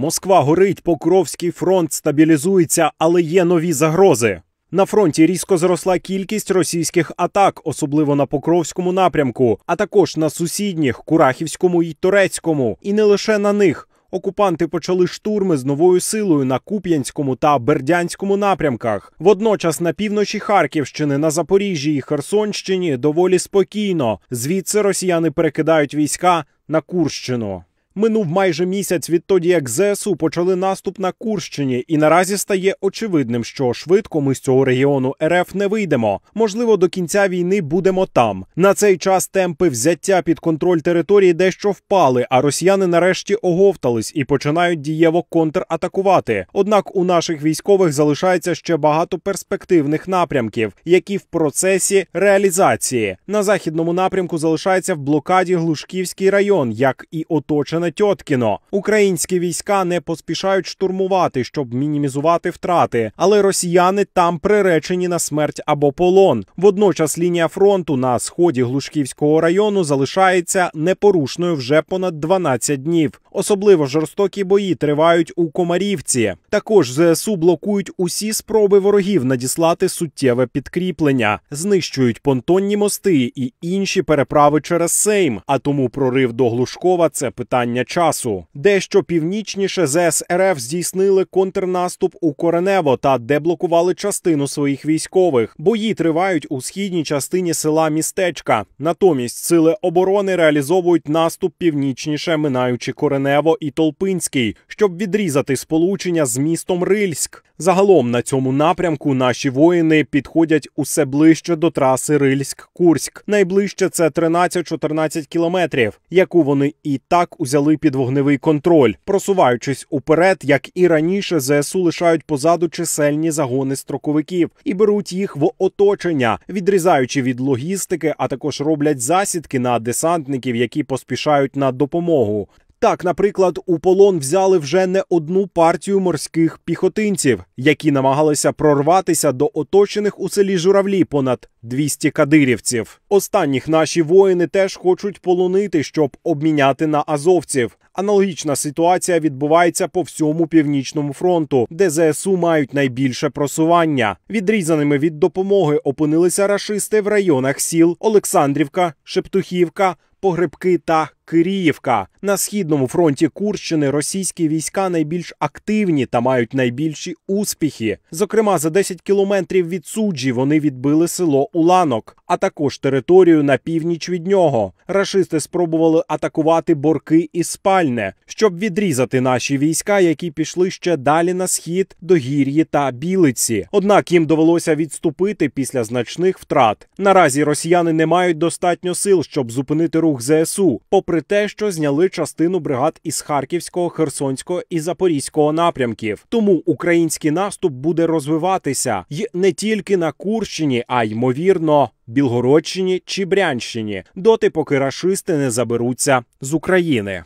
Москва горить, Покровський фронт стабілізується, але є нові загрози. На фронті різко зросла кількість російських атак, особливо на Покровському напрямку, а також на сусідніх Курахівському і Турецькому. І не лише на них. Окупанти почали штурми з новою силою на Куп'янському та Бердянському напрямках. Водночас на півночі Харківщини, на Запоріжжі і Херсонщині доволі спокійно. Звідси росіяни перекидають війська на Курщину. Минув майже місяць відтоді, як ЗСУ почали наступ на Курщині, і наразі стає очевидним, що швидко ми з цього регіону РФ не вийдемо. Можливо, до кінця війни будемо там. На цей час темпи взяття під контроль території дещо впали, а росіяни нарешті оговтались і починають дієво контратакувати. Однак у наших військових залишається ще багато перспективних напрямків, які в процесі реалізації на західному напрямку залишається в блокаді Глушківський район, як і оточений Євгена Тьоткіно. Українські війська не поспішають штурмувати, щоб мінімізувати втрати, але росіяни там приречені на смерть або полон. Водночас лінія фронту на сході Глушківського району залишається непорушною вже понад 12 днів. Особливо жорстокі бої тривають у Комарівці. Також зсу блокують усі спроби ворогів надіслати суттєве підкріплення, знищують понтонні мости і інші переправи через Сейм. А тому прорив до Глушкова це питання питання часу. Дещо північніше ЗС РФ здійснили контрнаступ у Коренево та деблокували частину своїх військових. Бої тривають у східній частині села містечка. Натомість сили оборони реалізовують наступ північніше, минаючи Коренево і Толпинський, щоб відрізати сполучення з містом Рильськ. Загалом на цьому напрямку наші воїни підходять усе ближче до траси Рильськ-Курськ. Найближче це 13-14 кілометрів, яку вони і так узяли під вогневий контроль, просуваючись уперед, як і раніше, ЗСУ лишають позаду чисельні загони строковиків і беруть їх в оточення, відрізаючи від логістики, а також роблять засідки на десантників, які поспішають на допомогу. Так, наприклад, у полон взяли вже не одну партію морських піхотинців, які намагалися прорватися до оточених у селі журавлі понад 200 кадирівців. Останніх наші воїни теж хочуть полонити, щоб обміняти на азовців. Аналогічна ситуація відбувається по всьому північному фронту, де ЗСУ мають найбільше просування. Відрізаними від допомоги опинилися рашисти в районах сіл Олександрівка, Шептухівка, Погребки та Киріївка. На східному фронті Курщини російські війська найбільш активні та мають найбільші успіхи. Зокрема, за 10 кілометрів від суджі вони відбили село Уланок, а також територію на північ від нього. Рашисти спробували атакувати борки і спальне, щоб відрізати наші війська, які пішли ще далі на схід до гір'ї та білиці. Однак їм довелося відступити після значних втрат. Наразі росіяни не мають достатньо сил, щоб зупинити рух ЗСУ. Попри те, що зняли частину бригад із Харківського, Херсонського і Запорізького напрямків. Тому український наступ буде розвиватися й не тільки на Курщині, а ймовірно. Білгородщині чи Брянщині доти, поки рашисти не заберуться з України.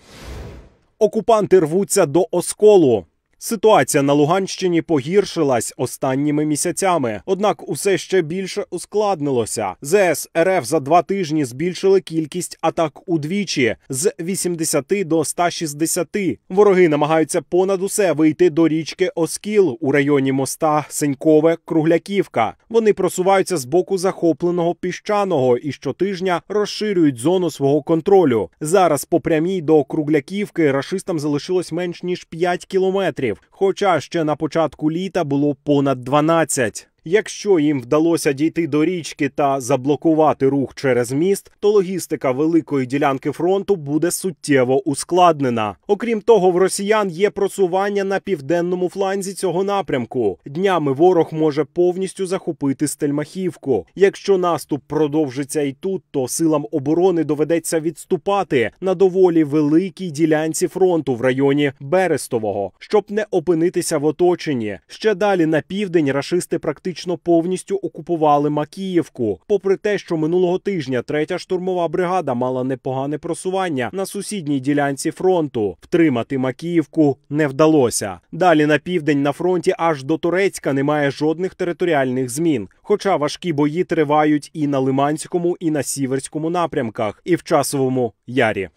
Окупанти рвуться до осколу. Ситуація на Луганщині погіршилась останніми місяцями, однак усе ще більше ускладнилося. ЗС РФ за два тижні збільшили кількість атак удвічі з 80 до 160. Вороги намагаються понад усе вийти до річки Оскіл у районі моста Сенькове Кругляківка. Вони просуваються з боку захопленого піщаного і щотижня розширюють зону свого контролю. Зараз по прямій до Кругляківки рашистам залишилось менш ніж 5 кілометрів. Хоча ще на початку літа було понад 12. Якщо їм вдалося дійти до річки та заблокувати рух через міст, то логістика великої ділянки фронту буде суттєво ускладнена. Окрім того, в росіян є просування на південному фланзі цього напрямку. Днями ворог може повністю захопити стельмахівку. Якщо наступ продовжиться і тут, то силам оборони доведеться відступати на доволі великій ділянці фронту в районі Берестового, щоб не опинитися в оточенні. Ще далі на південь рашисти практично практично повністю окупували Макіївку. Попри те, що минулого тижня третя штурмова бригада мала непогане просування на сусідній ділянці фронту, втримати Макіївку не вдалося. Далі на південь на фронті аж до Турецька немає жодних територіальних змін. Хоча важкі бої тривають і на Лиманському, і на сіверському напрямках, і в часовому ярі.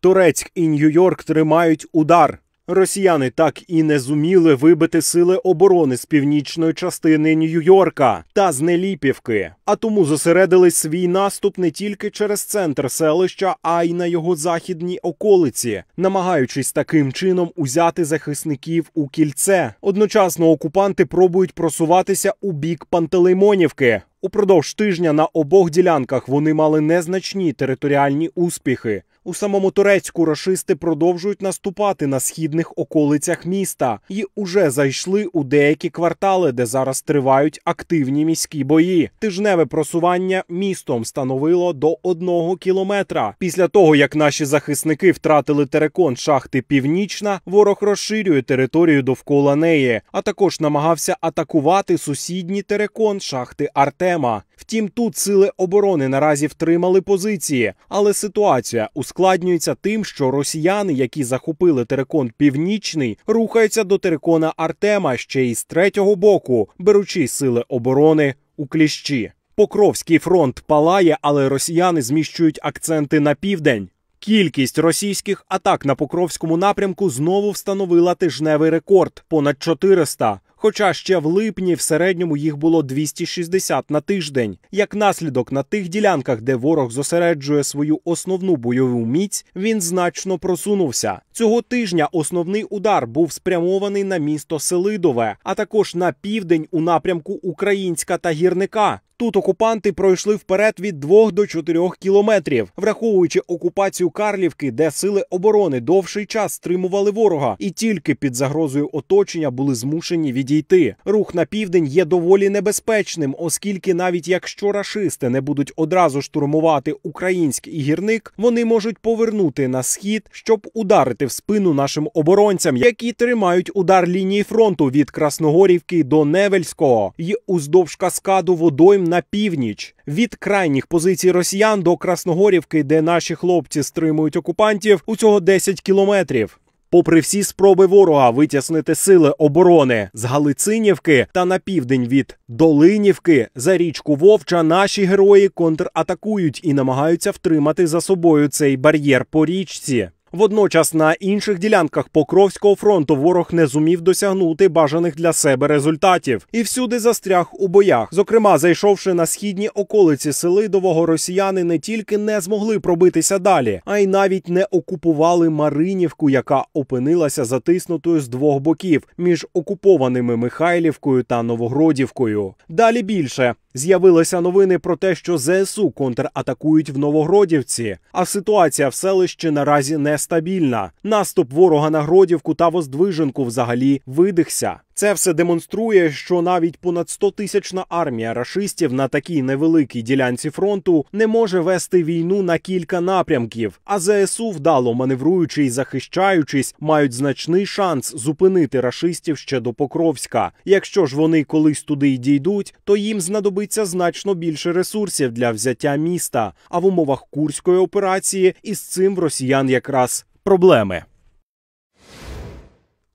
Турецьк і Нью-Йорк тримають удар. Росіяни так і не зуміли вибити сили оборони з північної частини Нью-Йорка та з Неліпівки, а тому зосередили свій наступ не тільки через центр селища, а й на його західній околиці, намагаючись таким чином узяти захисників у кільце. Одночасно окупанти пробують просуватися у бік Пантелеймонівки. Упродовж тижня на обох ділянках вони мали незначні територіальні успіхи, у самому Турецьку рашисти продовжують наступати на східних околицях міста і уже зайшли у деякі квартали, де зараз тривають активні міські бої. Тижневе просування містом становило до одного кілометра. Після того як наші захисники втратили терекон шахти Північна, ворог розширює територію довкола неї, а також намагався атакувати сусідні терекон шахти Артема. Втім, тут сили оборони наразі втримали позиції, але ситуація у ускладнюється тим, що росіяни, які захопили терикон північний, рухаються до терикона Артема ще й з третього боку, беручи сили оборони у кліщі. Покровський фронт палає, але росіяни зміщують акценти на південь. Кількість російських атак на покровському напрямку знову встановила тижневий рекорд понад 400. Хоча ще в липні в середньому їх було 260 на тиждень. Як наслідок на тих ділянках, де ворог зосереджує свою основну бойову міць, він значно просунувся. Цього тижня основний удар був спрямований на місто Селидове, а також на південь у напрямку Українська та Гірника. Тут окупанти пройшли вперед від 2 до 4 кілометрів, враховуючи окупацію Карлівки, де сили оборони довший час стримували ворога, і тільки під загрозою оточення були змушені відійти. Рух на південь є доволі небезпечним, оскільки, навіть якщо рашисти не будуть одразу штурмувати українськ і гірник, вони можуть повернути на схід, щоб ударити в спину нашим оборонцям, які тримають удар лінії фронту від Красногорівки до Невельського, і уздовж каскаду водойм на північ від крайніх позицій росіян до Красногорівки, де наші хлопці стримують окупантів, у цього 10 кілометрів. Попри всі спроби ворога витіснити сили оборони з Галицинівки та на південь від Долинівки за річку Вовча, наші герої контратакують і намагаються втримати за собою цей бар'єр по річці. Водночас на інших ділянках Покровського фронту ворог не зумів досягнути бажаних для себе результатів і всюди застряг у боях. Зокрема, зайшовши на східні околиці Селидового, росіяни не тільки не змогли пробитися далі, а й навіть не окупували Маринівку, яка опинилася затиснутою з двох боків між окупованими Михайлівкою та Новогродівкою. Далі більше. З'явилися новини про те, що ЗСУ контратакують в Новогродівці, а ситуація в селищі наразі не стабільна стабільна. Наступ ворога на Гродівку та Воздвиженку взагалі видихся. Це все демонструє, що навіть понад 100-тисячна армія рашистів на такій невеликій ділянці фронту не може вести війну на кілька напрямків, а ЗСУ, вдало маневруючи і захищаючись, мають значний шанс зупинити рашистів ще до Покровська. Якщо ж вони колись туди й дійдуть, то їм знадобиться значно більше ресурсів для взяття міста. А в умовах курської операції із цим в росіян якраз проблеми.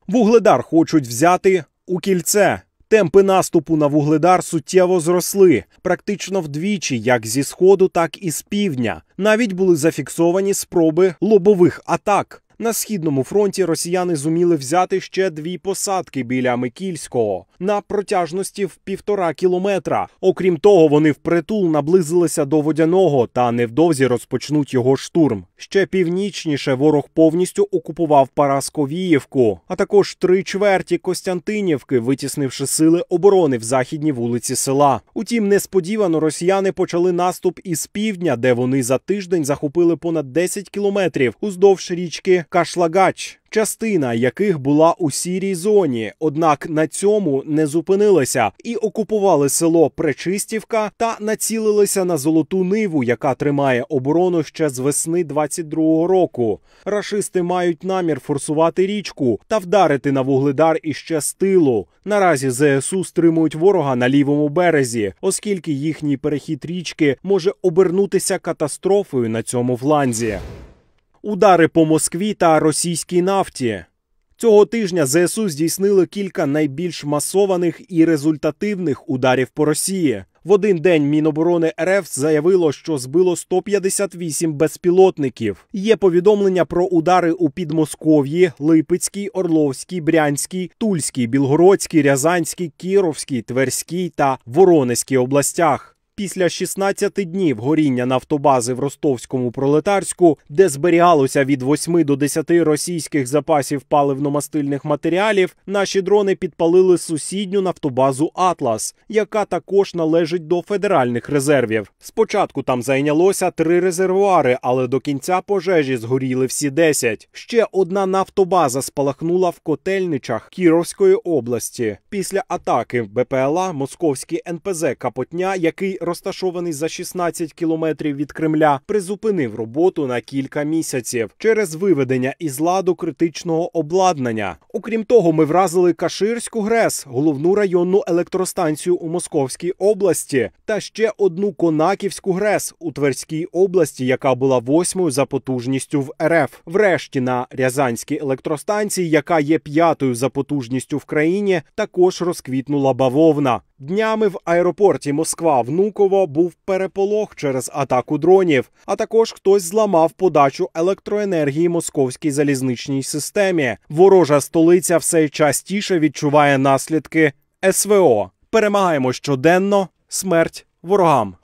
Вугледар хочуть взяти у кільце темпи наступу на вугледар суттєво зросли практично вдвічі, як зі сходу, так і з півдня. Навіть були зафіксовані спроби лобових атак. На східному фронті росіяни зуміли взяти ще дві посадки біля Микільського на протяжності в півтора кілометра. Окрім того, вони впритул наблизилися до водяного та невдовзі розпочнуть його штурм. Ще північніше ворог повністю окупував Парасковіївку, а також три чверті Костянтинівки, витіснивши сили оборони в західній вулиці села. Утім, несподівано росіяни почали наступ із півдня, де вони за тиждень захопили понад 10 кілометрів уздовж річки. Кашлагач, частина яких була у сірій зоні, однак на цьому не зупинилися і окупували село Пречистівка та націлилися на золоту ниву, яка тримає оборону ще з весни 22-го року. Рашисти мають намір форсувати річку та вдарити на вугледар іще з тилу. Наразі ЗСУ стримують ворога на лівому березі, оскільки їхній перехід річки може обернутися катастрофою на цьому фланзі удари по Москві та російській нафті. Цього тижня ЗСУ здійснили кілька найбільш масованих і результативних ударів по Росії. В один день Міноборони РФ заявило, що збило 158 безпілотників. Є повідомлення про удари у Підмосков'ї, Липецькій, Орловській, Брянській, Тульській, Білгородській, Рязанській, Кіровській, Тверській та Воронезькій областях. Після 16 днів горіння нафтобази в ростовському пролетарську, де зберігалося від 8 до 10 російських запасів паливно-мастильних матеріалів, наші дрони підпалили сусідню нафтобазу Атлас, яка також належить до федеральних резервів. Спочатку там зайнялося три резервуари, але до кінця пожежі згоріли всі 10. Ще одна нафтобаза спалахнула в котельничах Кіровської області. Після атаки БПЛА московський НПЗ Капотня, який розташований за 16 кілометрів від Кремля, призупинив роботу на кілька місяців через виведення із ладу критичного обладнання. Окрім того, ми вразили Каширську ГРЕС, головну районну електростанцію у Московській області, та ще одну Конаківську ГРЕС у Тверській області, яка була восьмою за потужністю в РФ. Врешті на Рязанській електростанції, яка є п'ятою за потужністю в країні, також розквітнула бавовна. Днями в аеропорті Москва Внуково був переполох через атаку дронів. А також хтось зламав подачу електроенергії московській залізничній системі. Ворожа столиця все частіше відчуває наслідки СВО. Перемагаємо щоденно смерть ворогам.